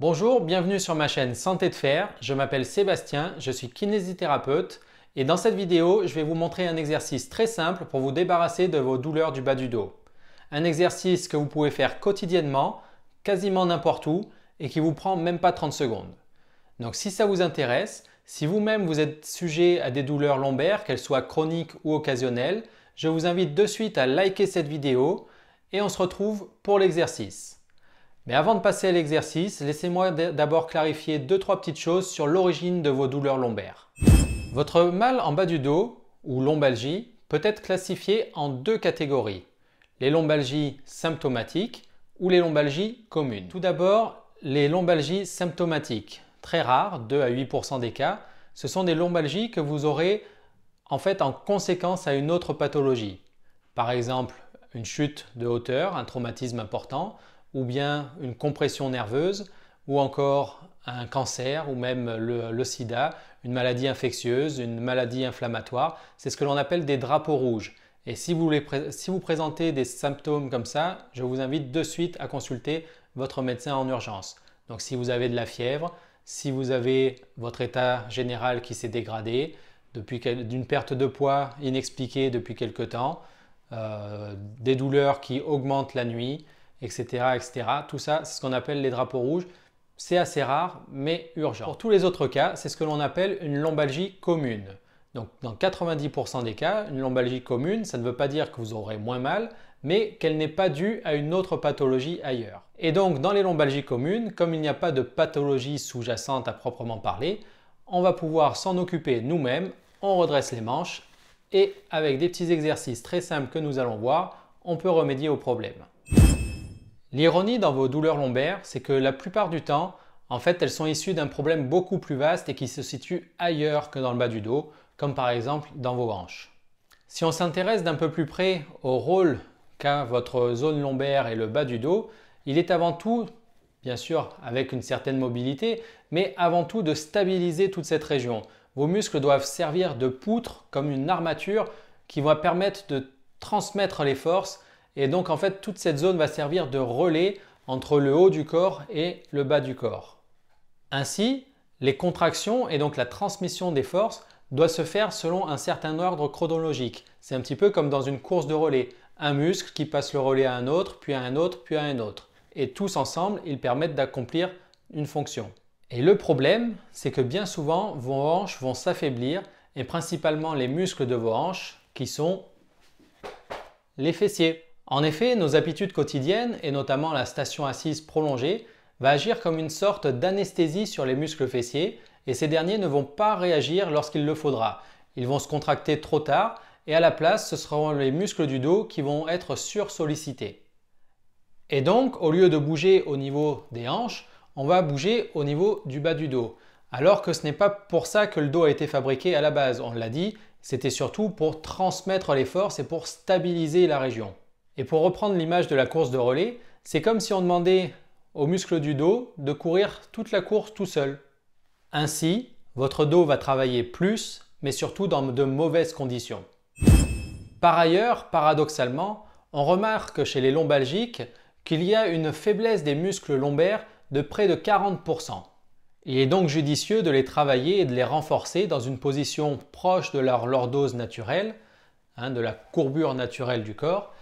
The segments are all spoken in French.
Bonjour, bienvenue sur ma chaîne Santé de Fer. Je m'appelle Sébastien, je suis kinésithérapeute et dans cette vidéo, je vais vous montrer un exercice très simple pour vous débarrasser de vos douleurs du bas du dos. Un exercice que vous pouvez faire quotidiennement, quasiment n'importe où et qui vous prend même pas 30 secondes. Donc si ça vous intéresse, si vous-même vous êtes sujet à des douleurs lombaires, qu'elles soient chroniques ou occasionnelles, je vous invite de suite à liker cette vidéo et on se retrouve pour l'exercice. Mais avant de passer à l'exercice, laissez-moi d'abord clarifier 2-3 petites choses sur l'origine de vos douleurs lombaires. Votre mal en bas du dos, ou lombalgie, peut être classifié en deux catégories, les lombalgies symptomatiques ou les lombalgies communes. Tout d'abord, les lombalgies symptomatiques, très rares, 2 à 8% des cas, ce sont des lombalgies que vous aurez en fait en conséquence à une autre pathologie. Par exemple, une chute de hauteur, un traumatisme important, ou bien une compression nerveuse, ou encore un cancer, ou même le, sida, une maladie infectieuse, une maladie inflammatoire. C'est ce que l'on appelle des drapeaux rouges. Et si vous, présentez des symptômes comme ça, je vous invite de suite à consulter votre médecin en urgence. Donc si vous avez de la fièvre, si vous avez votre état général qui s'est dégradé, d'une perte de poids inexpliquée depuis quelque temps, euh, des douleurs qui augmentent la nuit, etc. etc. Tout ça, c'est ce qu'on appelle les drapeaux rouges. C'est assez rare, mais urgent. Pour tous les autres cas, c'est ce que l'on appelle une lombalgie commune. Donc dans 90% des cas, une lombalgie commune, ça ne veut pas dire que vous aurez moins mal, mais qu'elle n'est pas due à une autre pathologie ailleurs. Et donc dans les lombalgies communes, comme il n'y a pas de pathologie sous-jacente à proprement parler, on va pouvoir s'en occuper nous-mêmes, on redresse les manches et avec des petits exercices très simples que nous allons voir, on peut remédier au problème. L'ironie dans vos douleurs lombaires, c'est que la plupart du temps, en fait, elles sont issues d'un problème beaucoup plus vaste et qui se situe ailleurs que dans le bas du dos, comme par exemple dans vos hanches. Si on s'intéresse d'un peu plus près au rôle qu'a votre zone lombaire et le bas du dos, il est avant tout, bien sûr avec une certaine mobilité, mais avant tout de stabiliser toute cette région. Vos muscles doivent servir de poutre comme une armature qui va permettre de transmettre les forces et donc en fait, toute cette zone va servir de relais entre le haut du corps et le bas du corps. Ainsi, les contractions et donc la transmission des forces doivent se faire selon un certain ordre chronologique. C'est un petit peu comme dans une course de relais, un muscle qui passe le relais à un autre, puis à un autre, puis à un autre. Et tous ensemble, ils permettent d'accomplir une fonction. Et le problème, c'est que bien souvent, vos hanches vont s'affaiblir, et principalement les muscles de vos hanches, qui sont les fessiers. En effet, nos habitudes quotidiennes, et notamment la station assise prolongée, va agir comme une sorte d'anesthésie sur les muscles fessiers, et ces derniers ne vont pas réagir lorsqu'il le faudra. Ils vont se contracter trop tard, et à la place, ce seront les muscles du dos qui vont être sursollicités. Et donc, au lieu de bouger au niveau des hanches, on va bouger au niveau du bas du dos. Alors que ce n'est pas pour ça que le dos a été fabriqué à la base, on l'a dit, c'était surtout pour transmettre les forces et pour stabiliser la région. Et pour reprendre l'image de la course de relais, c'est comme si on demandait aux muscles du dos de courir toute la course tout seul. Ainsi, votre dos va travailler plus, mais surtout dans de mauvaises conditions. Par ailleurs, paradoxalement, on remarque chez les lombalgiques qu'il y a une faiblesse des muscles lombaires de près de 40%. Il est donc judicieux de les travailler et de les renforcer dans une position proche de leur lordose naturelle, hein, de la courbure naturelle du corps,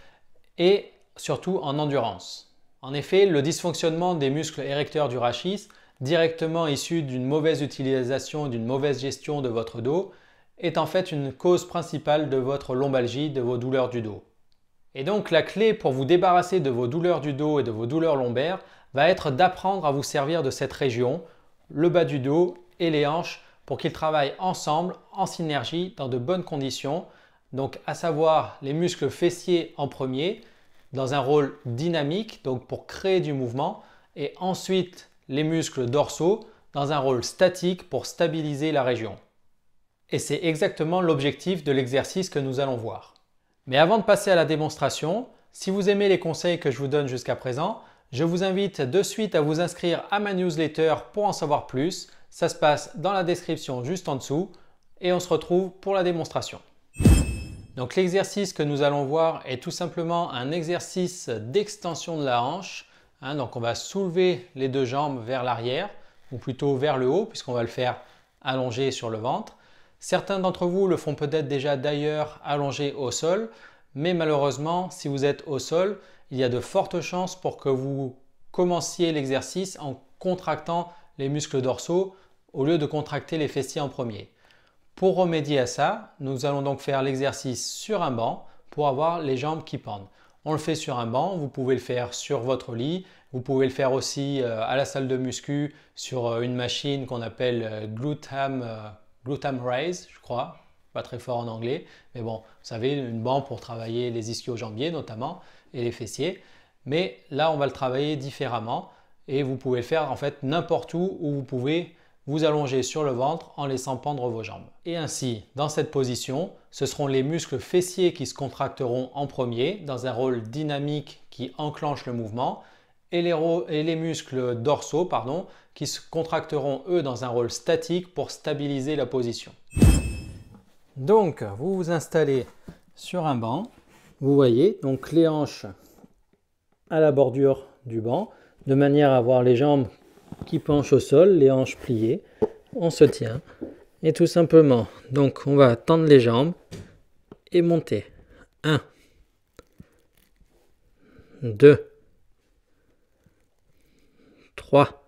et surtout en endurance. En effet, le dysfonctionnement des muscles érecteurs du rachis, directement issu d'une mauvaise utilisation, d'une mauvaise gestion de votre dos, est en fait une cause principale de votre lombalgie, de vos douleurs du dos. Et donc la clé pour vous débarrasser de vos douleurs du dos et de vos douleurs lombaires va être d'apprendre à vous servir de cette région, le bas du dos et les hanches, pour qu'ils travaillent ensemble, en synergie, dans de bonnes conditions, donc à savoir les muscles fessiers en premier, dans un rôle dynamique, donc pour créer du mouvement, et ensuite les muscles dorsaux dans un rôle statique pour stabiliser la région. Et c'est exactement l'objectif de l'exercice que nous allons voir. Mais avant de passer à la démonstration, si vous aimez les conseils que je vous donne jusqu'à présent, je vous invite de suite à vous inscrire à ma newsletter pour en savoir plus. Ça se passe dans la description juste en dessous et on se retrouve pour la démonstration. Donc l'exercice que nous allons voir est tout simplement un exercice d'extension de la hanche. Hein. donc on va soulever les deux jambes vers l'arrière, ou plutôt vers le haut, puisqu'on va le faire allongé sur le ventre. Certains d'entre vous le font peut-être déjà d'ailleurs allongé au sol, mais malheureusement, si vous êtes au sol, il y a de fortes chances pour que vous commenciez l'exercice en contractant les muscles dorsaux au lieu de contracter les fessiers en premier. Pour remédier à ça, nous allons donc faire l'exercice sur un banc pour avoir les jambes qui pendent. On le fait sur un banc, vous pouvez le faire sur votre lit, vous pouvez le faire aussi euh, à la salle de muscu sur euh, une machine qu'on appelle euh, glutam, glutam raise, je crois, pas très fort en anglais, mais bon, vous savez, une banque pour travailler les ischio-jambiers notamment et les fessiers. Mais là, on va le travailler différemment et vous pouvez le faire en fait n'importe où où vous pouvez vous allongez sur le ventre en laissant pendre vos jambes. Et ainsi, dans cette position, ce seront les muscles fessiers qui se contracteront en premier dans un rôle dynamique qui enclenche le mouvement et les, et les muscles dorsaux pardon, qui se contracteront eux dans un rôle statique pour stabiliser la position. Donc, vous vous installez sur un banc. Vous voyez, donc les hanches à la bordure du banc, de manière à avoir les jambes qui penche au sol, les hanches pliées. On se tient. Et tout simplement, donc on va tendre les jambes et monter. 1, 2, 3,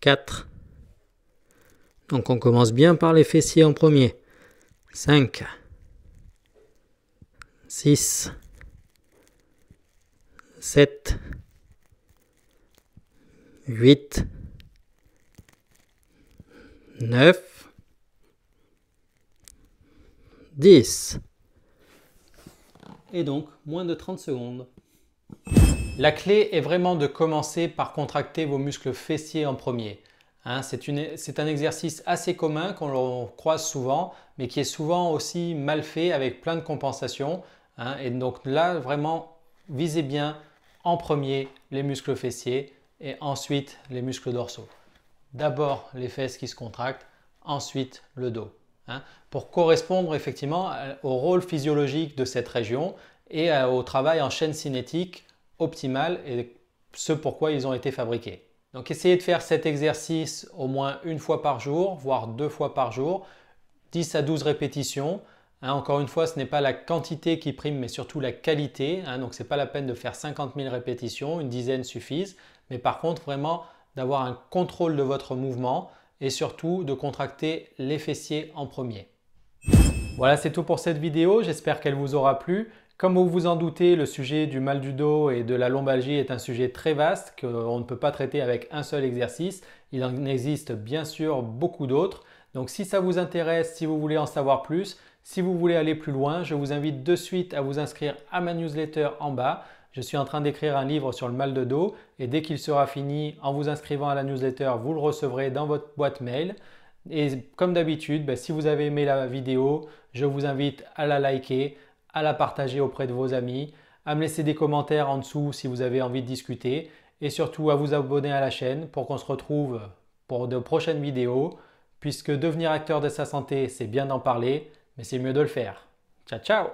4. Donc on commence bien par les fessiers en premier. 5, 6, 7, 8, 9, 10. Et donc, moins de 30 secondes. La clé est vraiment de commencer par contracter vos muscles fessiers en premier. Hein. c'est un exercice assez commun qu'on croise souvent, mais qui est souvent aussi mal fait avec plein de compensations. Hein. et donc là, vraiment, visez bien en premier les muscles fessiers et ensuite les muscles dorsaux. D'abord les fesses qui se contractent, ensuite le dos. Hein. pour correspondre effectivement euh, au rôle physiologique de cette région et euh, au travail en chaîne cinétique optimale et ce pourquoi ils ont été fabriqués. Donc essayez de faire cet exercice au moins une fois par jour, voire deux fois par jour, 10 à 12 répétitions. Hein. encore une fois, ce n'est pas la quantité qui prime, mais surtout la qualité. Hein. donc ce n'est pas la peine de faire 50 000 répétitions, une dizaine suffisent. Mais par contre, vraiment d'avoir un contrôle de votre mouvement et surtout de contracter les fessiers en premier. Voilà, c'est tout pour cette vidéo. J'espère qu'elle vous aura plu. Comme vous vous en doutez, le sujet du mal du dos et de la lombalgie est un sujet très vaste qu'on ne peut pas traiter avec un seul exercice. Il en existe bien sûr beaucoup d'autres. Donc si ça vous intéresse, si vous voulez en savoir plus, si vous voulez aller plus loin, je vous invite de suite à vous inscrire à ma newsletter en bas. Je suis en train d'écrire un livre sur le mal de dos et dès qu'il sera fini, en vous inscrivant à la newsletter, vous le recevrez dans votre boîte mail. Et comme d'habitude, ben, si vous avez aimé la vidéo, je vous invite à la liker, à la partager auprès de vos amis, à me laisser des commentaires en dessous si vous avez envie de discuter et surtout à vous abonner à la chaîne pour qu'on se retrouve pour de prochaines vidéos puisque devenir acteur de sa santé, c'est bien d'en parler, mais c'est mieux de le faire. Ciao ciao